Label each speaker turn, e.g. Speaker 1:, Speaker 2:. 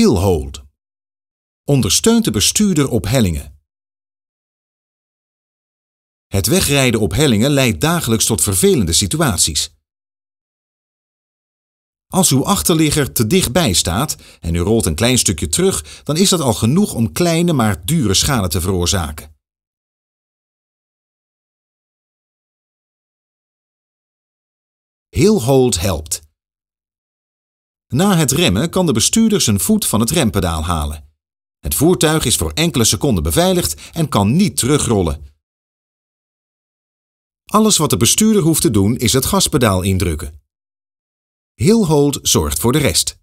Speaker 1: hold. Ondersteunt de bestuurder op hellingen. Het wegrijden op hellingen leidt dagelijks tot vervelende situaties. Als uw
Speaker 2: achterligger te dichtbij staat en u rolt een klein stukje terug, dan is dat al genoeg om kleine maar
Speaker 1: dure schade te veroorzaken. Heel hold helpt.
Speaker 2: Na het remmen kan de bestuurder zijn voet van het rempedaal halen. Het voertuig is voor enkele seconden beveiligd en kan niet terugrollen. Alles
Speaker 1: wat de bestuurder hoeft te doen is het gaspedaal indrukken. Hold zorgt voor de rest.